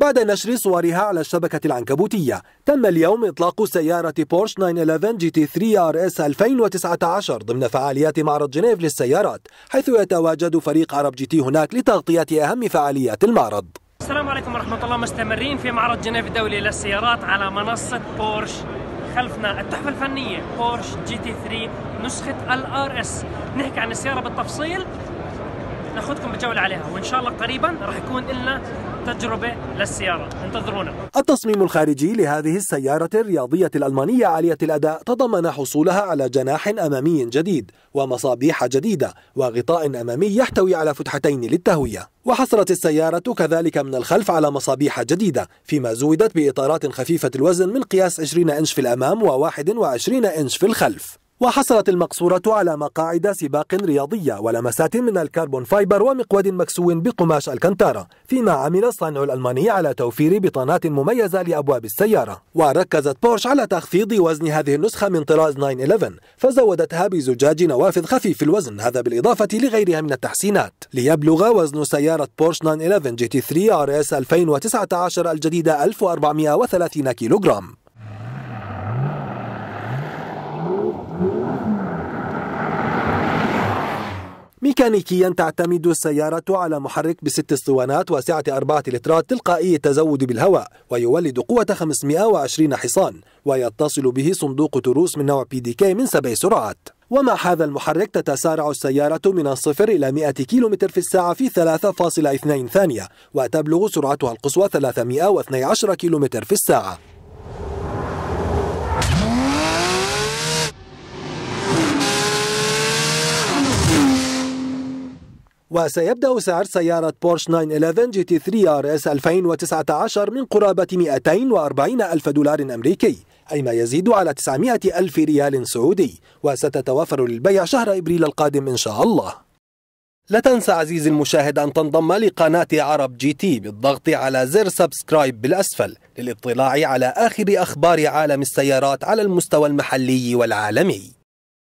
بعد نشر صورها على الشبكة العنكبوتية تم اليوم إطلاق سيارة بورش 911 جي تي 3 ار اس 2019 ضمن فعاليات معرض جنيف للسيارات حيث يتواجد فريق عرب جي تي هناك لتغطية أهم فعاليات المعرض السلام عليكم ورحمة الله مستمرين في معرض جنيف الدولي للسيارات على منصة بورش خلفنا التحفة الفنية بورش جي تي 3 نسخة الار اس نحكي عن السيارة بالتفصيل ناخذكم بجوله عليها وان شاء الله قريبا راح يكون لنا تجربة للسيارة انتظرونا التصميم الخارجي لهذه السيارة الرياضية الألمانية عالية الأداء تضمن حصولها على جناح أمامي جديد ومصابيح جديدة وغطاء أمامي يحتوي على فتحتين للتهوية وحصلت السيارة كذلك من الخلف على مصابيح جديدة فيما زودت بإطارات خفيفة الوزن من قياس 20 إنش في الأمام و21 إنش في الخلف وحصلت المقصورة على مقاعد سباق رياضية ولمسات من الكربون فايبر ومقود مكسو بقماش الكنتارة فيما عمل الصانع الألماني على توفير بطانات مميزة لأبواب السيارة وركزت بورش على تخفيض وزن هذه النسخة من طراز 911 فزودتها بزجاج نوافذ خفيف الوزن هذا بالإضافة لغيرها من التحسينات ليبلغ وزن سيارة بورش 911 جي تي 3 ار اس 2019 الجديدة 1430 كيلوغرام ميكانيكيا تعتمد السيارة على محرك بست اسطوانات واسعة أربعة لترات تلقائي التزود بالهواء ويولد قوة 520 حصان ويتصل به صندوق تروس من نوع بي دي كي من سبع سرعات ومع هذا المحرك تتسارع السيارة من الصفر إلى 100 كيلومتر في الساعة في 3.2 ثانية وتبلغ سرعتها القصوى 312 كيلومتر في الساعة وسيبدأ سعر سيارة بورش 911 جي تي 3 ار اس 2019 من قرابة 240 ألف دولار أمريكي أي ما يزيد على 900 ألف ريال سعودي وستتوافر للبيع شهر إبريل القادم إن شاء الله لا تنسى عزيزي المشاهد أن تنضم لقناة عرب جي تي بالضغط على زر سبسكرايب بالأسفل للاطلاع على آخر أخبار عالم السيارات على المستوى المحلي والعالمي